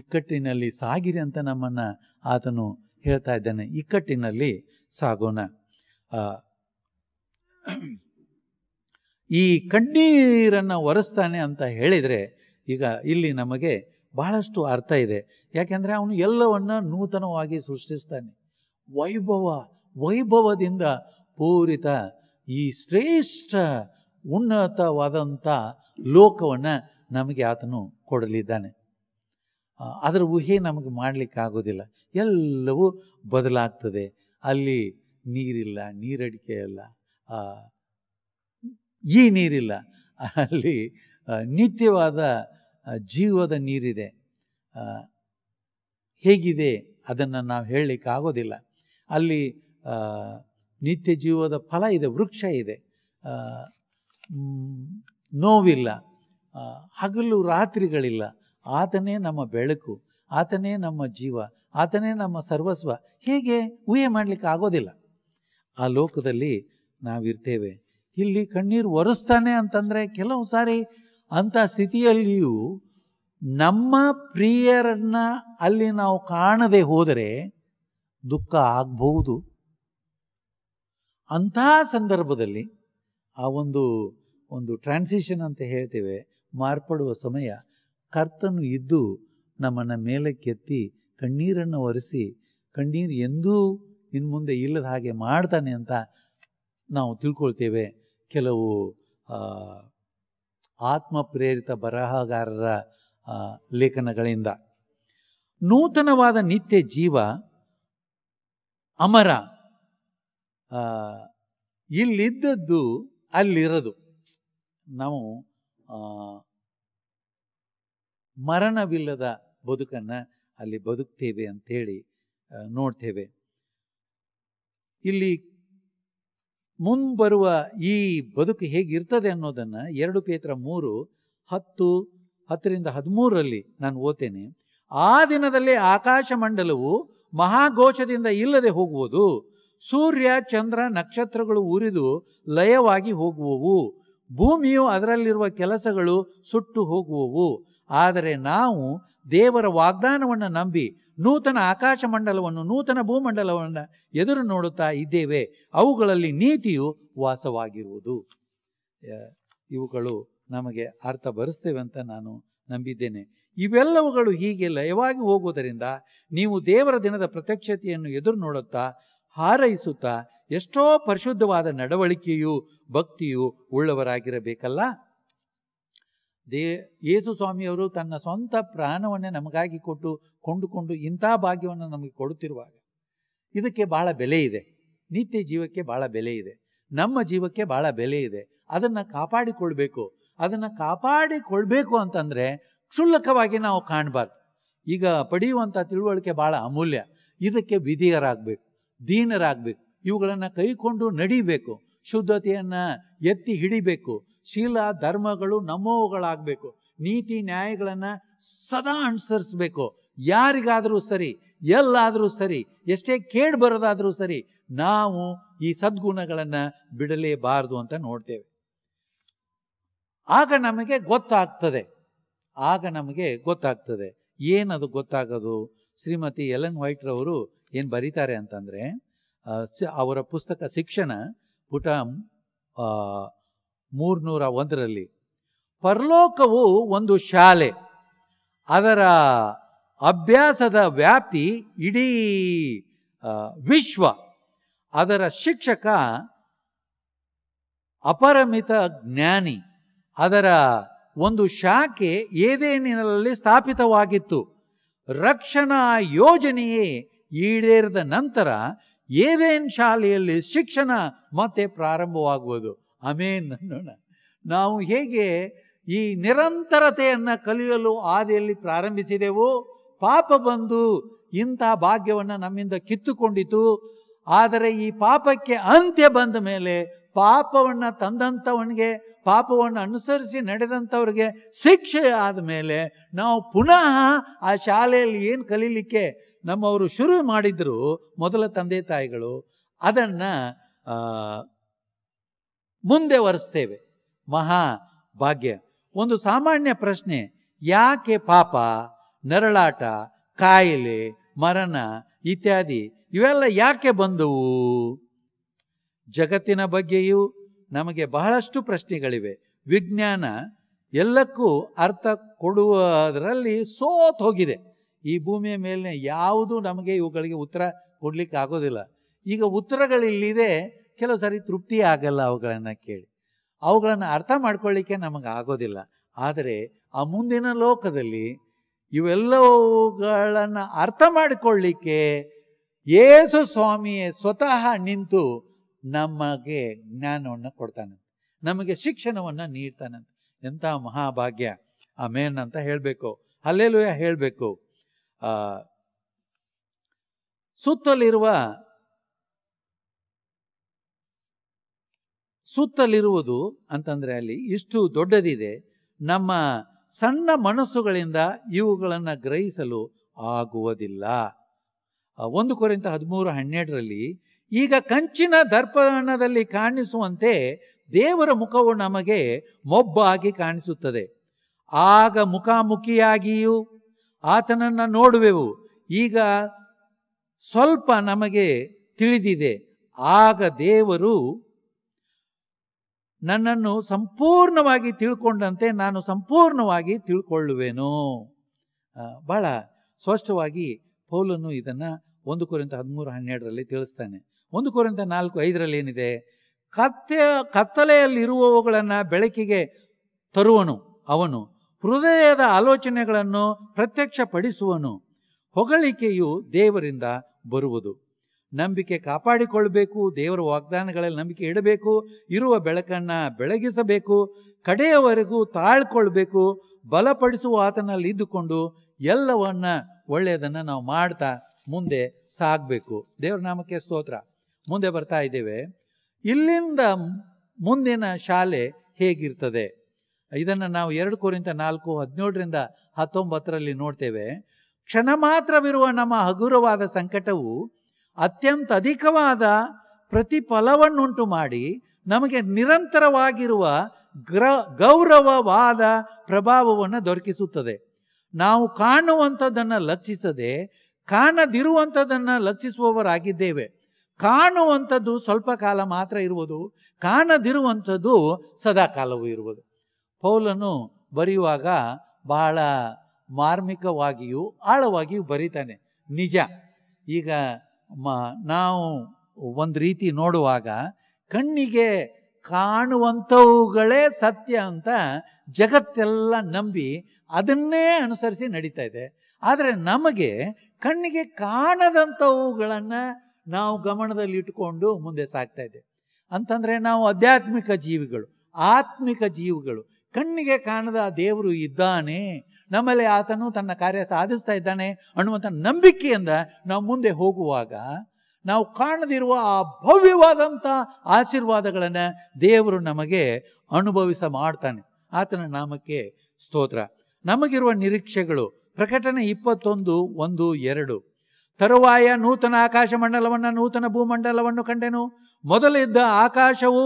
ಇಕ್ಕಟ್ಟಿನಲ್ಲಿ ಸಾಗಿರಿ ಅಂತ ನಮ್ಮನ್ನು ಆತನು ಹೇಳ್ತಾ ಇದ್ದಾನೆ ಇಕ್ಕಟ್ಟಿನಲ್ಲಿ ಸಾಗೋಣ ಈ ಕಣ್ಣೀರನ್ನು ಒರೆಸ್ತಾನೆ ಅಂತ ಹೇಳಿದರೆ ಈಗ ಇಲ್ಲಿ ನಮಗೆ ಬಹಳಷ್ಟು ಅರ್ಥ ಇದೆ ಯಾಕೆಂದರೆ ಅವನು ಎಲ್ಲವನ್ನ ನೂತನವಾಗಿ ಸೃಷ್ಟಿಸ್ತಾನೆ ವೈಭವ ವೈಭವದಿಂದ ಪೂರಿತ ಈ ಶ್ರೇಷ್ಠ ಉನ್ನತವಾದಂಥ ಲೋಕವನ್ನು ನಮಗೆ ಆತನು ಕೊಡಲಿದ್ದಾನೆ ಅದರ ಊಹೆ ನಮಗೆ ಆಗೋದಿಲ್ಲ ಎಲ್ಲವೂ ಬದಲಾಗ್ತದೆ ಅಲ್ಲಿ ನೀರಿಲ್ಲ ನೀರಡಿಕೆ ಇಲ್ಲ ಈ ನೀರಿಲ್ಲ ಅಲ್ಲಿ ನಿತ್ಯವಾದ ಜೀವದ ನೀರಿದೆ ಹೇಗಿದೆ ಅದನ್ನು ನಾವು ಆಗೋದಿಲ್ಲ ಅಲ್ಲಿ ನಿತ್ಯ ಜೀವದ ಫಲ ಇದೆ ವೃಕ್ಷ ಇದೆ ನೋವಿಲ್ಲ ಹಗಲು ರಾತ್ರಿಗಳಿಲ್ಲ ಆತನೇ ನಮ್ಮ ಬೆಳಕು ಆತನೇ ನಮ್ಮ ಜೀವ ಆತನೇ ನಮ್ಮ ಸರ್ವಸ್ವ ಹೀಗೆ ಊಹೆ ಮಾಡಲಿಕ್ಕೆ ಆಗೋದಿಲ್ಲ ಆ ಲೋಕದಲ್ಲಿ ನಾವಿರ್ತೇವೆ ಇಲ್ಲಿ ಕಣ್ಣೀರು ಒರೆಸ್ತಾನೆ ಅಂತಂದರೆ ಕೆಲವು ಸಾರಿ ಅಂಥ ಸ್ಥಿತಿಯಲ್ಲಿಯೂ ನಮ್ಮ ಪ್ರಿಯರನ್ನ ಅಲ್ಲಿ ನಾವು ಕಾಣದೆ ಹೋದರೆ ದುಃಖ ಆಗಬಹುದು ಅಂಥ ಸಂದರ್ಭದಲ್ಲಿ ಆ ಒಂದು ಒಂದು ಟ್ರಾನ್ಸಿಷನ್ ಅಂತ ಹೇಳ್ತೇವೆ ಮಾರ್ಪಡುವ ಸಮಯ ಕರ್ತನು ಇದ್ದು ನಮ್ಮನ್ನು ಕೆತ್ತಿ ಕಣ್ಣೀರನ್ನು ಒರೆಸಿ ಕಣ್ಣೀರು ಎಂದೂ ಇನ್ನು ಮುಂದೆ ಇಲ್ಲದ ಹಾಗೆ ಮಾಡ್ತಾನೆ ಅಂತ ನಾವು ತಿಳ್ಕೊಳ್ತೇವೆ ಕೆಲವು ಆತ್ಮ ಪ್ರೇರಿತ ಬರಹಗಾರರ ಲೇಖನಗಳಿಂದ ನೂತನವಾದ ನಿತ್ಯ ಜೀವ ಅಮರ ಇಲ್ಲಿದ್ದದ್ದು ಅಲ್ಲಿರೋದು ನಾವು ಮರಣವಿಲ್ಲದ ಬದುಕನ್ನು ಅಲ್ಲಿ ಬದುಕ್ತೇವೆ ಅಂಥೇಳಿ ನೋಡ್ತೇವೆ ಇಲ್ಲಿ ಮುಂಬರುವ ಈ ಬದುಕು ಹೇಗಿರ್ತದೆ ಅನ್ನೋದನ್ನು ಎರಡು ಪೇತ್ರ ಮೂರು ಹತ್ತು ಹತ್ತರಿಂದ ಹದಿಮೂರರಲ್ಲಿ ನಾನು ಓದ್ತೇನೆ ಆ ದಿನದಲ್ಲಿ ಆಕಾಶ ಮಂಡಲವು ಮಹಾಘೋಷದಿಂದ ಇಲ್ಲದೆ ಹೋಗುವುದು ಸೂರ್ಯ ಚಂದ್ರ ನಕ್ಷತ್ರಗಳು ಉರಿದು ಲಯವಾಗಿ ಹೋಗುವವು ಭೂಮಿಯು ಅದರಲ್ಲಿರುವ ಕೆಲಸಗಳು ಸುಟ್ಟು ಹೋಗುವವು ಆದರೆ ನಾವು ದೇವರ ವಾಗ್ದಾನವನ್ನು ನಂಬಿ ನೂತನ ಆಕಾಶ ಮಂಡಲವನ್ನು ನೂತನ ಭೂಮಂಡಲವನ್ನು ಎದುರು ನೋಡುತ್ತಾ ಇದ್ದೇವೆ ಅವುಗಳಲ್ಲಿ ನೀತಿಯು ವಾಸವಾಗಿರುವುದು ಇವುಗಳು ನಮಗೆ ಅರ್ಥ ಬರೆಸ್ತೇವೆ ಅಂತ ನಾನು ನಂಬಿದ್ದೇನೆ ಇವೆಲ್ಲವುಗಳು ಹೀಗೆ ಲಯವಾಗಿ ಹೋಗುವುದರಿಂದ ನೀವು ದೇವರ ದಿನದ ಪ್ರತ್ಯಕ್ಷತೆಯನ್ನು ಎದುರು ನೋಡುತ್ತಾ ಹಾರೈಸುತ್ತಾ ಎಷ್ಟೋ ಪರಿಶುದ್ಧವಾದ ನಡವಳಿಕೆಯು ಭಕ್ತಿಯು ಉಳ್ಳವರಾಗಿರಬೇಕಲ್ಲ ದೇ ಯೇಸು ಸ್ವಾಮಿಯವರು ತನ್ನ ಸ್ವಂತ ಪ್ರಾಣವನ್ನೇ ನಮಗಾಗಿ ಕೊಟ್ಟು ಕೊಂಡುಕೊಂಡು ಇಂಥ ಭಾಗ್ಯವನ್ನು ನಮಗೆ ಕೊಡುತ್ತಿರುವಾಗ ಇದಕ್ಕೆ ಬಹಳ ಬೆಲೆ ಇದೆ ನಿತ್ಯ ಜೀವಕ್ಕೆ ಬಹಳ ಬೆಲೆ ಇದೆ ನಮ್ಮ ಜೀವಕ್ಕೆ ಬಹಳ ಬೆಲೆ ಇದೆ ಅದನ್ನು ಕಾಪಾಡಿಕೊಳ್ಬೇಕು ಅದನ್ನು ಕಾಪಾಡಿಕೊಳ್ಬೇಕು ಅಂತಂದರೆ ಕ್ಷುಲ್ಲಕವಾಗಿ ನಾವು ಕಾಣಬಾರ್ದು ಈಗ ಪಡೆಯುವಂಥ ತಿಳುವಳಿಕೆ ಭಾಳ ಅಮೂಲ್ಯ ಇದಕ್ಕೆ ವಿಧಿಯರಾಗಬೇಕು ದೀನರಾಗಬೇಕು ಇವುಗಳನ್ನು ಕೈಕೊಂಡು ನಡಿಬೇಕು ಶುದ್ಧತೆಯನ್ನು ಎತ್ತಿ ಹಿಡಿಬೇಕು ಶೀಲ ಧರ್ಮಗಳು ನಮ್ಮವುಗಳಾಗಬೇಕು ನೀತಿ ನ್ಯಾಯಗಳನ್ನು ಸದಾ ಅನುಸರಿಸಬೇಕು ಯಾರಿಗಾದರೂ ಸರಿ ಎಲ್ಲಾದರೂ ಸರಿ ಎಷ್ಟೇ ಕೇಡ್ ಬರೋದಾದರೂ ಸರಿ ನಾವು ಈ ಸದ್ಗುಣಗಳನ್ನು ಬಿಡಲೇಬಾರದು ಅಂತ ನೋಡ್ತೇವೆ ಆಗ ನಮಗೆ ಗೊತ್ತಾಗ್ತದೆ ಆಗ ನಮಗೆ ಗೊತ್ತಾಗ್ತದೆ ಏನದು ಗೊತ್ತಾಗೋದು ಶ್ರೀಮತಿ ಎಲ್ ಎನ್ ವೈಟ್ರವರು ಏನು ಬರೀತಾರೆ ಅಂತಂದರೆ ಅವರ ಪುಸ್ತಕ ಶಿಕ್ಷಣ ಪುಟ ಮೂರ್ನೂರ ಒಂದರಲ್ಲಿ ಪರಲೋಕವು ಒಂದು ಶಾಲೆ ಅದರ ಅಭ್ಯಾಸದ ವ್ಯಾಪ್ತಿ ಇಡೀ ವಿಶ್ವ ಅದರ ಶಿಕ್ಷಕ ಅಪರಮಿತ ಜ್ಞಾನಿ ಅದರ ಒಂದು ಶಾಖೆ ಏದೇನಿನಲ್ಲಿ ಸ್ಥಾಪಿತವಾಗಿತ್ತು ರಕ್ಷಣಾ ಯೋಜನೆಯೇ ಈಡೇರಿದ ನಂತರ ಏದೇನ್ ಶಾಲೆಯಲ್ಲಿ ಶಿಕ್ಷಣ ಮತ್ತೆ ಪ್ರಾರಂಭವಾಗುವುದು ಅಮೇನ್ ಅನ್ನೋಣ ನಾವು ಹೇಗೆ ಈ ನಿರಂತರತೆಯನ್ನು ಕಲಿಯಲು ಆದಿಯಲ್ಲಿ ಪ್ರಾರಂಭಿಸಿದೆವು ಪಾಪ ಬಂದು ಇಂತಹ ಭಾಗ್ಯವನ್ನು ನಮ್ಮಿಂದ ಕಿತ್ತುಕೊಂಡಿತು ಆದರೆ ಈ ಪಾಪಕ್ಕೆ ಅಂತ್ಯ ಬಂದ ಮೇಲೆ ಪಾಪವನ್ನು ತಂದಂಥವನಿಗೆ ಪಾಪವನ್ನು ಅನುಸರಿಸಿ ನಡೆದಂಥವ್ರಿಗೆ ಶಿಕ್ಷೆ ಆದ ಮೇಲೆ ನಾವು ಪುನಃ ಆ ಶಾಲೆಯಲ್ಲಿ ಏನು ಕಲೀಲಿಕ್ಕೆ ನಮ್ಮವರು ಶುರು ಮಾಡಿದ್ರು ಮೊದಲ ತಂದೆ ತಾಯಿಗಳು ಅದನ್ನ ಮುಂದೆ ಒರೆಸ್ತೇವೆ ಮಹಾ ಭಾಗ್ಯ ಒಂದು ಸಾಮಾನ್ಯ ಪ್ರಶ್ನೆ ಯಾಕೆ ಪಾಪ ನರಳಾಟ ಕಾಯಿಲೆ ಮರಣ ಇತ್ಯಾದಿ ಇವೆಲ್ಲ ಯಾಕೆ ಬಂದವು ಜಗತ್ತಿನ ಬಗ್ಗೆಯೂ ನಮಗೆ ಬಹಳಷ್ಟು ಪ್ರಶ್ನೆಗಳಿವೆ ವಿಜ್ಞಾನ ಎಲ್ಲಕ್ಕೂ ಅರ್ಥ ಕೊಡುವುದರಲ್ಲಿ ಸೋತ್ ಹೋಗಿದೆ ಈ ಭೂಮಿಯ ಮೇಲೆ ಯಾವುದು ನಮಗೆ ಇವುಗಳಿಗೆ ಉತ್ತರ ಕೊಡಲಿಕ್ಕೆ ಆಗೋದಿಲ್ಲ ಈಗ ಉತ್ತರಗಳಿಲ್ಲಿದೆ ಕೆಲವು ಸಾರಿ ತೃಪ್ತಿ ಆಗಲ್ಲ ಅವುಗಳನ್ನು ಕೇಳಿ ಅವುಗಳನ್ನು ಅರ್ಥ ಮಾಡ್ಕೊಳ್ಳಿಕ್ಕೆ ನಮಗೆ ಆಗೋದಿಲ್ಲ ಆದರೆ ಆ ಮುಂದಿನ ಲೋಕದಲ್ಲಿ ಇವೆಲ್ಲವುಗಳನ್ನು ಅರ್ಥ ಮಾಡಿಕೊಳ್ಳಿಕ್ಕೆ ಯೇಸು ಸ್ವಾಮಿಯೇ ಸ್ವತಃ ನಿಂತು ನಮಗೆ ಜ್ಞಾನವನ್ನು ಕೊಡ್ತಾನಂತೆ ನಮಗೆ ಶಿಕ್ಷಣವನ್ನು ನೀಡ್ತಾನಂತೆ ಎಂಥ ಮಹಾಭಾಗ್ಯ ಆ ಮೇನ್ ಅಂತ ಹೇಳಬೇಕು ಅಲ್ಲೆಲ್ಲೂ ಹೇಳಬೇಕು ಸುತ್ತಲಿರುವ ಸುತ್ತಲಿರುವುದು ಅಂತಂದರೆ ಅಲ್ಲಿ ಇಷ್ಟು ದೊಡ್ಡದಿದೆ ನಮ್ಮ ಸಣ್ಣ ಮನಸ್ಸುಗಳಿಂದ ಇವುಗಳನ್ನು ಗ್ರಹಿಸಲು ಆಗುವುದಿಲ್ಲ ಒಂದು ಕೊರೆಯಿಂದ ಹದಿಮೂರು ಹನ್ನೆರಡರಲ್ಲಿ ಈಗ ಕಂಚಿನ ದರ್ಪಣದಲ್ಲಿ ಕಾಣಿಸುವಂತೆ ದೇವರ ಮುಖವು ನಮಗೆ ಮೊಬ್ಬಾಗಿ ಕಾಣಿಸುತ್ತದೆ ಆಗ ಮುಖಾಮುಖಿಯಾಗಿಯೂ ಆತನನ್ನು ನೋಡುವೆವು ಈಗ ಸ್ವಲ್ಪ ನಮಗೆ ತಿಳಿದಿದೆ ಆಗ ದೇವರು ನನ್ನನ್ನು ಸಂಪೂರ್ಣವಾಗಿ ತಿಳ್ಕೊಂಡಂತೆ ನಾನು ಸಂಪೂರ್ಣವಾಗಿ ತಿಳ್ಕೊಳ್ಳುವೆನು ಬಹಳ ಸ್ಪಷ್ಟವಾಗಿ ಪೌಲನ್ನು ಇದನ್ನು ಒಂದು ಕುರಿತ ಹದಿಮೂರು ಹನ್ನೆರಡರಲ್ಲಿ ತಿಳಿಸ್ತಾನೆ ಒಂದು ಕುರಿತ ನಾಲ್ಕು ಐದರಲ್ಲಿ ಏನಿದೆ ಕತ್ತೆ ಕತ್ತಲೆಯಲ್ಲಿರುವವುಗಳನ್ನು ಬೆಳಕಿಗೆ ತರುವನು ಅವನು ಹೃದಯದ ಆಲೋಚನೆಗಳನ್ನು ಪ್ರತ್ಯಕ್ಷಪಡಿಸುವನು ಹೊಗಳಿಕೆಯು ದೇವರಿಂದ ಬರುವುದು ನಂಬಿಕೆ ಕಾಪಾಡಿಕೊಳ್ಳಬೇಕು ದೇವರ ವಾಗ್ದಾನಗಳಲ್ಲಿ ನಂಬಿಕೆ ಇಡಬೇಕು ಇರುವ ಬೆಳಕನ್ನು ಬೆಳಗಿಸಬೇಕು ಕಡೆಯವರೆಗೂ ತಾಳ್ಕೊಳ್ಬೇಕು ಬಲಪಡಿಸುವ ಆತನಲ್ಲಿ ಇದ್ದುಕೊಂಡು ಎಲ್ಲವನ್ನ ಒಳ್ಳೆಯದನ್ನು ನಾವು ಮಾಡ್ತಾ ಮುಂದೆ ಸಾಗಬೇಕು ದೇವ್ರ ನಾಮಕ್ಕೆ ಸ್ತೋತ್ರ ಮುಂದೆ ಬರ್ತಾ ಇದ್ದೇವೆ ಇಲ್ಲಿಂದ ಮುಂದಿನ ಶಾಲೆ ಹೇಗಿರ್ತದೆ ಇದನ್ನು ನಾವು ಎರಡು ಕೋರಿಂದ ನಾಲ್ಕು ಹದಿನೇಳರಿಂದ ಹತ್ತೊಂಬತ್ತರಲ್ಲಿ ನೋಡ್ತೇವೆ ಕ್ಷಣ ಮಾತ್ರವಿರುವ ನಮ್ಮ ಹಗುರವಾದ ಸಂಕಟವು ಅತ್ಯಂತ ಅಧಿಕವಾದ ಪ್ರತಿಫಲವನ್ನುಂಟು ಮಾಡಿ ನಮಗೆ ನಿರಂತರವಾಗಿರುವ ಗ್ರ ಗೌರವವಾದ ಪ್ರಭಾವವನ್ನು ದೊರಕಿಸುತ್ತದೆ ನಾವು ಕಾಣುವಂಥದ್ದನ್ನು ಲಕ್ಷಿಸದೆ ಕಾಣದಿರುವಂಥದ್ದನ್ನು ಲಕ್ಷಿಸುವವರಾಗಿದ್ದೇವೆ ಕಾಣುವಂಥದ್ದು ಸ್ವಲ್ಪ ಕಾಲ ಮಾತ್ರ ಇರುವುದು ಕಾಣದಿರುವಂಥದ್ದು ಸದಾಕಾಲವೂ ಇರುವುದು ಪೌಲನು ಬರೆಯುವಾಗ ಬಹಳ ಮಾರ್ಮಿಕವಾಗಿಯೂ ಆಳವಾಗಿಯೂ ಬರೀತಾನೆ ನಿಜ ಈಗ ಮ ನಾವು ಒಂದು ರೀತಿ ನೋಡುವಾಗ ಕಣ್ಣಿಗೆ ಕಾಣುವಂಥವುಗಳೇ ಸತ್ಯ ಅಂತ ಜಗತ್ತೆಲ್ಲ ನಂಬಿ ಅದನ್ನೇ ಅನುಸರಿಸಿ ನಡೀತಾ ಇದೆ ಆದರೆ ನಮಗೆ ಕಣ್ಣಿಗೆ ಕಾಣದಂಥವುಗಳನ್ನು ನಾವು ಗಮನದಲ್ಲಿ ಇಟ್ಟುಕೊಂಡು ಮುಂದೆ ಸಾಗ್ತಾ ಇದೆ ಅಂತಂದರೆ ನಾವು ಆಧ್ಯಾತ್ಮಿಕ ಜೀವಿಗಳು ಆತ್ಮಿಕ ಜೀವಿಗಳು ಕಣ್ಣಿಗೆ ಕಾಣದ ದೇವರು ಇದ್ದಾನೆ ನಮ್ಮಲ್ಲಿ ಆತನು ತನ್ನ ಕಾರ್ಯ ಸಾಧಿಸ್ತಾ ಇದ್ದಾನೆ ಅನ್ನುವಂಥ ನಂಬಿಕೆಯಿಂದ ನಾವು ಮುಂದೆ ಹೋಗುವಾಗ ನಾವು ಕಾಣದಿರುವ ಆ ಭವ್ಯವಾದಂಥ ಆಶೀರ್ವಾದಗಳನ್ನು ದೇವರು ನಮಗೆ ಅನುಭವಿಸ ಮಾಡ್ತಾನೆ ಆತನ ನಾಮಕ್ಕೆ ಸ್ತೋತ್ರ ನಮಗಿರುವ ನಿರೀಕ್ಷೆಗಳು ಪ್ರಕಟಣೆ ಇಪ್ಪತ್ತೊಂದು ಒಂದು ಎರಡು ತರುವಾಯ ನೂತನ ಆಕಾಶ ಮಂಡಲವನ್ನು ನೂತನ ಭೂಮಂಡಲವನ್ನು ಕಂಡೆನು ಮೊದಲಿದ್ದ ಆಕಾಶವು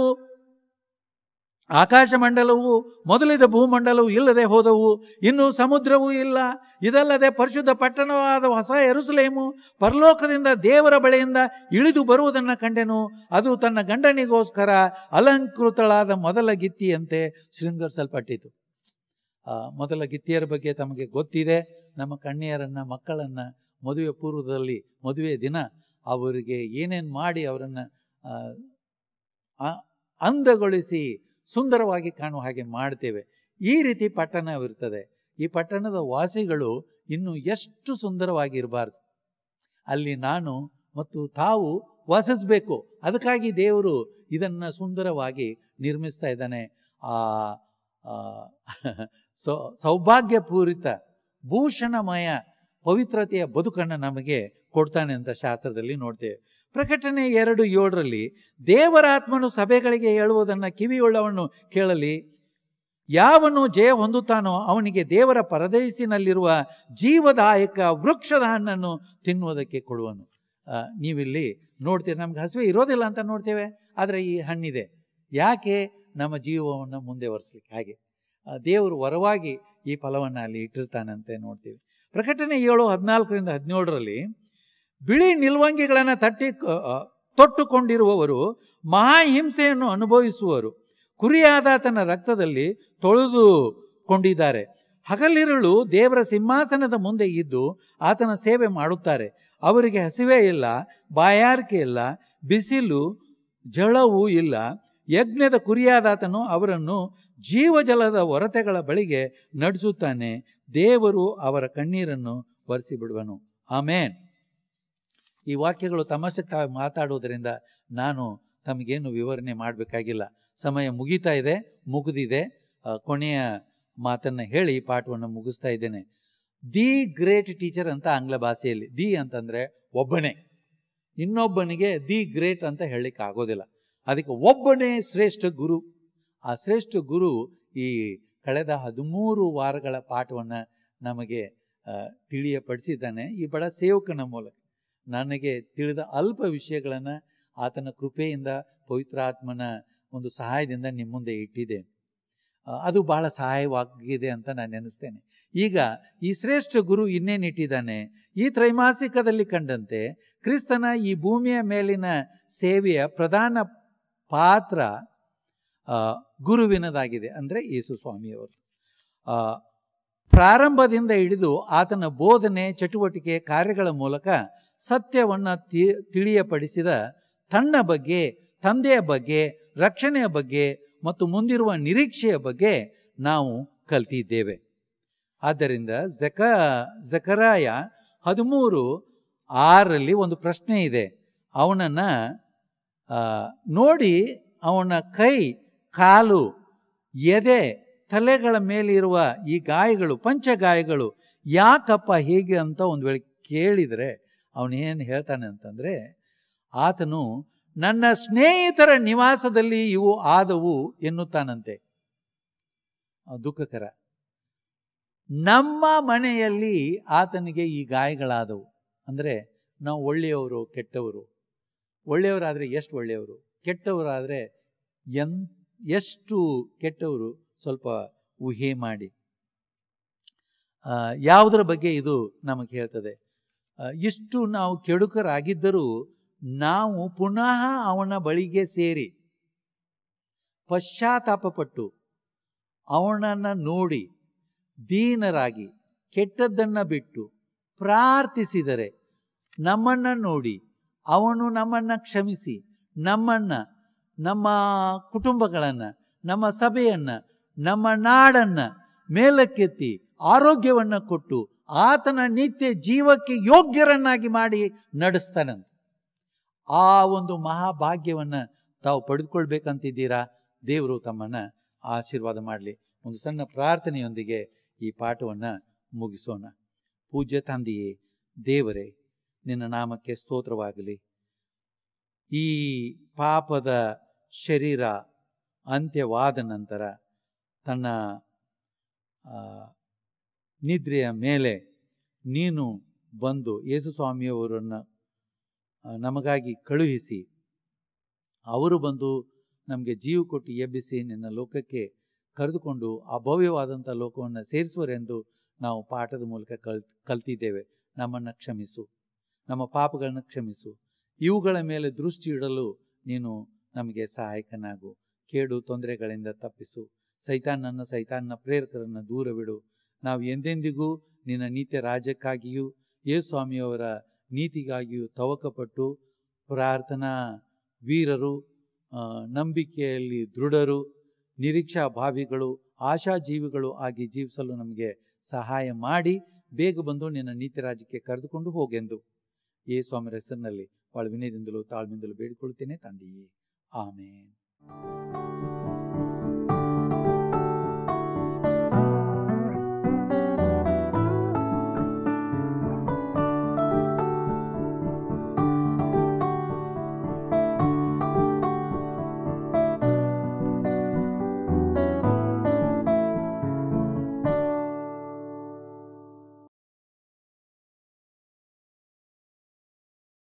ಆಕಾಶ ಮಂಡಲವು ಮೊದಲಿದ ಭೂಮಂಡಲವು ಇಲ್ಲದೆ ಹೋದವು ಇನ್ನು ಸಮುದ್ರವೂ ಇಲ್ಲ ಇದಲ್ಲದೆ ಪರಿಶುದ್ಧ ಪಟ್ಟಣವಾದ ಹೊಸ ಎರುಸಲೇಮು ಪರಲೋಕದಿಂದ ದೇವರ ಬಳಿಯಿಂದ ಇಳಿದು ಬರುವುದನ್ನು ಕಂಡೆನು ಅದು ತನ್ನ ಗಂಡನಿಗೋಸ್ಕರ ಅಲಂಕೃತಳಾದ ಮೊದಲ ಗಿತ್ತಿಯಂತೆ ಶೃಂಗರಿಸಲ್ಪಟ್ಟಿತು ಮೊದಲ ಗಿತ್ತಿಯರ ಬಗ್ಗೆ ತಮಗೆ ಗೊತ್ತಿದೆ ನಮ್ಮ ಕಣ್ಣಿಯರನ್ನು ಮಕ್ಕಳನ್ನು ಮದುವೆ ಪೂರ್ವದಲ್ಲಿ ಮದುವೆ ದಿನ ಅವರಿಗೆ ಏನೇನು ಮಾಡಿ ಅವರನ್ನು ಅಂದಗೊಳಿಸಿ ಸುಂದರವಾಗಿ ಕಾಣುವ ಹಾಗೆ ಮಾಡ್ತೇವೆ ಈ ರೀತಿ ಪಟ್ಟಣವಿರ್ತದೆ ಈ ಪಟ್ಟಣದ ವಾಸಿಗಳು ಇನ್ನು ಎಷ್ಟು ಸುಂದರವಾಗಿರಬಾರ್ದು ಅಲ್ಲಿ ನಾನು ಮತ್ತು ತಾವು ವಾಸಿಸ್ಬೇಕು ಅದಕ್ಕಾಗಿ ದೇವರು ಇದನ್ನ ಸುಂದರವಾಗಿ ನಿರ್ಮಿಸ್ತಾ ಇದ್ದಾನೆ ಆ ಸೌಭಾಗ್ಯಪೂರಿತ ಭೂಷಣಮಯ ಪವಿತ್ರತೆಯ ಬದುಕನ್ನು ನಮಗೆ ಕೊಡ್ತಾನೆ ಅಂತ ಶಾಸ್ತ್ರದಲ್ಲಿ ನೋಡ್ತೇವೆ ಪ್ರಕಟಣೆ ಎರಡು ಏಳರಲ್ಲಿ ದೇವರಾತ್ಮನು ಸಭೆಗಳಿಗೆ ಹೇಳುವುದನ್ನು ಕಿವಿಯುಳ್ಳವನು ಕೇಳಲಿ ಯಾವನು ಜಯ ಹೊಂದುತ್ತಾನೋ ಅವನಿಗೆ ದೇವರ ಪರದೇಶಿನಲ್ಲಿರುವ ಜೀವದಾಯಕ ವೃಕ್ಷದ ಹಣ್ಣನ್ನು ತಿನ್ನುವುದಕ್ಕೆ ಕೊಡುವನು ನೀವಿಲ್ಲಿ ನೋಡ್ತೀವಿ ನಮ್ಗೆ ಹಸಿವೆ ಇರೋದಿಲ್ಲ ಅಂತ ನೋಡ್ತೇವೆ ಆದರೆ ಈ ಹಣ್ಣಿದೆ ಯಾಕೆ ನಮ್ಮ ಜೀವವನ್ನು ಮುಂದೆ ಒರೆಸಲಿಕ್ಕೆ ಹಾಗೆ ದೇವರು ವರವಾಗಿ ಈ ಫಲವನ್ನು ಅಲ್ಲಿ ಇಟ್ಟಿರ್ತಾನಂತೆ ನೋಡ್ತೀವಿ ಪ್ರಕಟಣೆ ಏಳು ಹದಿನಾಲ್ಕರಿಂದ ಹದಿನೇಳರಲ್ಲಿ ಬಿಳಿ ನಿಲ್ವಂಗಿಗಳನ್ನು ತಟ್ಟಿ ತೊಟ್ಟುಕೊಂಡಿರುವವರು ಮಹಾಹಿಂಸೆಯನ್ನು ಅನುಭವಿಸುವರು ಕುರಿಯಾದ ತನ್ನ ರಕ್ತದಲ್ಲಿ ತೊಳೆದುಕೊಂಡಿದ್ದಾರೆ ಹಗಲಿರುಳು ದೇವರ ಸಿಂಹಾಸನದ ಮುಂದೆ ಇದ್ದು ಆತನ ಸೇವೆ ಮಾಡುತ್ತಾರೆ ಅವರಿಗೆ ಹಸಿವೆ ಇಲ್ಲ ಬಾಯಾರಿಕೆ ಇಲ್ಲ ಬಿಸಿಲು ಜಳವು ಇಲ್ಲ ಯಜ್ಞದ ಕುರಿಯಾದಾತನು ಅವರನ್ನು ಜೀವಜಲದ ಹೊರತೆಗಳ ಬಳಿಗೆ ನಡೆಸುತ್ತಾನೆ ದೇವರು ಅವರ ಕಣ್ಣೀರನ್ನು ಒರೆಸಿಬಿಡುವನು ಆಮೇನ್ ಈ ವಾಕ್ಯಗಳು ತಮ್ಮಷ್ಟಕ್ಕೆ ತಾವು ನಾನು ತಮಗೇನು ವಿವರಣೆ ಮಾಡಬೇಕಾಗಿಲ್ಲ ಸಮಯ ಮುಗಿತಾ ಇದೆ ಮುಗಿದಿದೆ ಕೊನೆಯ ಮಾತನ್ನು ಹೇಳಿ ಪಾಠವನ್ನು ಮುಗಿಸ್ತಾ ಇದ್ದೇನೆ ದಿ ಗ್ರೇಟ್ ಟೀಚರ್ ಅಂತ ಆಂಗ್ಲ ಭಾಷೆಯಲ್ಲಿ ದಿ ಅಂತಂದರೆ ಒಬ್ಬನೇ ಇನ್ನೊಬ್ಬನಿಗೆ ದಿ ಗ್ರೇಟ್ ಅಂತ ಹೇಳಲಿಕ್ಕೆ ಆಗೋದಿಲ್ಲ ಅದಕ್ಕೆ ಒಬ್ಬನೇ ಶ್ರೇಷ್ಠ ಗುರು ಆ ಶ್ರೇಷ್ಠ ಗುರು ಈ ಕಳೆದ ಹದಿಮೂರು ವಾರಗಳ ಪಾಠವನ್ನು ನಮಗೆ ತಿಳಿಯಪಡಿಸಿದ್ದಾನೆ ಈ ಬಡ ಸೇವಕನ ಮೂಲಕ ನನಗೆ ತಿಳಿದ ಅಲ್ಪ ವಿಷಯಗಳನ್ನು ಆತನ ಕೃಪೆಯಿಂದ ಪವಿತ್ರಾತ್ಮನ ಒಂದು ಸಹಾಯದಿಂದ ನಿಮ್ಮ ಮುಂದೆ ಇಟ್ಟಿದೆ ಅದು ಬಹಳ ಸಹಾಯವಾಗಿದೆ ಅಂತ ನಾನು ನೆನೆಸ್ತೇನೆ ಈಗ ಈ ಶ್ರೇಷ್ಠ ಗುರು ಇಟ್ಟಿದ್ದಾನೆ ಈ ತ್ರೈಮಾಸಿಕದಲ್ಲಿ ಕಂಡಂತೆ ಕ್ರಿಸ್ತನ ಈ ಭೂಮಿಯ ಮೇಲಿನ ಸೇವೆಯ ಪ್ರಧಾನ ಪಾತ್ರ ಗುರುವಿನದಾಗಿದೆ ಅಂದರೆ ಯೇಸು ಸ್ವಾಮಿಯವರು ಪ್ರಾರಂಭದಿಂದ ಹಿಡಿದು ಆತನ ಬೋಧನೆ ಚಟುವಟಿಕೆ ಕಾರ್ಯಗಳ ಮೂಲಕ ಸತ್ಯವನ್ನು ತಿ ತಿಳಿಯಪಡಿಸಿದ ತನ್ನ ಬಗ್ಗೆ ತಂದೆಯ ಬಗ್ಗೆ ರಕ್ಷಣೆಯ ಬಗ್ಗೆ ಮತ್ತು ಮುಂದಿರುವ ನಿರೀಕ್ಷೆಯ ಬಗ್ಗೆ ನಾವು ಕಲ್ತಿದ್ದೇವೆ ಆದ್ದರಿಂದ ಜಕ ಜಕರಾಯ ಹದಿಮೂರು ಆರಲ್ಲಿ ಒಂದು ಪ್ರಶ್ನೆ ಇದೆ ಅವನನ್ನು ನೋಡಿ ಅವನ ಕೈ ಕಾಲು ಎದೆ ತಲೆಗಳ ಮೇಲಿರುವ ಈ ಗಾಯಗಳು ಪಂಚಗಾಯಗಳು ಯಾಕಪ್ಪ ಹೇಗೆ ಅಂತ ಒಂದು ವೇಳೆ ಕೇಳಿದರೆ ಅವನೇನು ಹೇಳ್ತಾನೆ ಅಂತಂದರೆ ಆತನು ನನ್ನ ಸ್ನೇಹಿತರ ನಿವಾಸದಲ್ಲಿ ಇವು ಆದವು ಎನ್ನುತ್ತಾನಂತೆ ದುಃಖಕರ ನಮ್ಮ ಮನೆಯಲ್ಲಿ ಆತನಿಗೆ ಈ ಗಾಯಗಳಾದವು ಅಂದರೆ ನಾವು ಒಳ್ಳೆಯವರು ಕೆಟ್ಟವರು ಒಳ್ಳೆಯವರಾದರೆ ಎಷ್ಟು ಒಳ್ಳೆಯವರು ಕೆಟ್ಟವರಾದರೆ ಎನ್ ಎಷ್ಟು ಕೆಟ್ಟವರು ಸ್ವಲ್ಪ ಊಹೆ ಮಾಡಿ ಯಾವುದರ ಬಗ್ಗೆ ಇದು ನಮಗೆ ಹೇಳ್ತದೆ ಎಷ್ಟು ನಾವು ಕೆಡುಕರಾಗಿದ್ದರೂ ನಾವು ಪುನಃ ಅವನ ಬಳಿಗೆ ಸೇರಿ ಪಶ್ಚಾತ್ತಾಪಪಟ್ಟು ಅವನನ್ನು ನೋಡಿ ದೀನರಾಗಿ ಕೆಟ್ಟದ್ದನ್ನು ಬಿಟ್ಟು ಪ್ರಾರ್ಥಿಸಿದರೆ ನಮ್ಮನ್ನ ನೋಡಿ ಅವನು ನಮ್ಮನ್ನು ಕ್ಷಮಿಸಿ ನಮ್ಮನ್ನು ನಮ್ಮ ಕುಟುಂಬಗಳನ್ನು ನಮ್ಮ ಸಭೆಯನ್ನು ನಮ್ಮ ನಾಡನ್ನು ಮೇಲಕ್ಕೆತ್ತಿ ಆರೋಗ್ಯವನ್ನು ಕೊಟ್ಟು ಆತನ ನಿತ್ಯ ಜೀವಕ್ಕೆ ಯೋಗ್ಯರನ್ನಾಗಿ ಮಾಡಿ ನಡೆಸ್ತಾನಂತ ಆ ಒಂದು ಮಹಾಭಾಗ್ಯವನ್ನು ತಾವು ಪಡೆದುಕೊಳ್ಬೇಕಂತಿದ್ದೀರಾ ದೇವರು ತಮ್ಮನ್ನು ಆಶೀರ್ವಾದ ಮಾಡಲಿ ಒಂದು ಸಣ್ಣ ಪ್ರಾರ್ಥನೆಯೊಂದಿಗೆ ಈ ಪಾಠವನ್ನು ಮುಗಿಸೋಣ ಪೂಜ್ಯ ತಂದೆಯೇ ದೇವರೇ ನಿನ್ನ ನಾಮಕ್ಕೆ ಸ್ತೋತ್ರವಾಗಲಿ ಈ ಪಾಪದ ಶರೀರ ಅಂತ್ಯವಾದ ನಂತರ ತನ್ನ ನಿದ್ರೆಯ ಮೇಲೆ ನೀನು ಬಂದು ಯೇಸು ಸ್ವಾಮಿಯವರನ್ನು ನಮಗಾಗಿ ಕಳುಹಿಸಿ ಅವರು ಬಂದು ನಮಗೆ ಜೀವ ಕೊಟ್ಟು ಎಬ್ಬಿಸಿ ನಿನ್ನ ಲೋಕಕ್ಕೆ ಕರೆದುಕೊಂಡು ಅಭವ್ಯವಾದಂಥ ಲೋಕವನ್ನು ಸೇರಿಸುವರೆಂದು ನಾವು ಪಾಠದ ಮೂಲಕ ಕಲ್ ಕಲ್ತಿದ್ದೇವೆ ನಮ್ಮನ್ನು ಕ್ಷಮಿಸು ನಮ್ಮ ಪಾಪಗಳನ್ನು ಕ್ಷಮಿಸು ಇವುಗಳ ಮೇಲೆ ದೃಷ್ಟಿ ಇಡಲು ನೀನು ನಮಗೆ ಸಹಾಯಕನಾಗು ಕೇಡು ತೊಂದರೆಗಳಿಂದ ತಪ್ಪಿಸು ಸೈತಾನನ್ನ ಸೈತಾನ್ನ ಪ್ರೇರಕರನ್ನು ದೂರವಿಡು ನಾವು ಎಂದೆಂದಿಗೂ ನಿನ್ನ ನೀತ್ಯ ರಾಜ್ಯಕ್ಕಾಗಿಯೂ ಯೇ ಸ್ವಾಮಿಯವರ ನೀತಿಗಾಗಿಯೂ ತವಕಪಟ್ಟು ಪ್ರಾರ್ಥನಾ ವೀರರು ನಂಬಿಕೆಯಲ್ಲಿ ದೃಢರು ನಿರೀಕ್ಷಾ ಆಶಾ ಆಶಾಜೀವಿಗಳು ಆಗಿ ಜೀವಿಸಲು ನಮಗೆ ಸಹಾಯ ಮಾಡಿ ಬೇಗ ಬಂದು ನಿನ್ನ ನೀತಿ ರಾಜ್ಯಕ್ಕೆ ಕರೆದುಕೊಂಡು ಹೋಗೆಂದು ಏ ಸ್ವಾಮಿಯ ಹೆಸರಿನಲ್ಲಿ ಭಾಳ ವಿನಯದಿಂದಲೂ ತಾಳ್ಮೆಯಿಂದಲೂ ಬೇಡಿಕೊಳ್ಳುತ್ತೇನೆ ತಂದೆಯೇ ಆಮೇನ್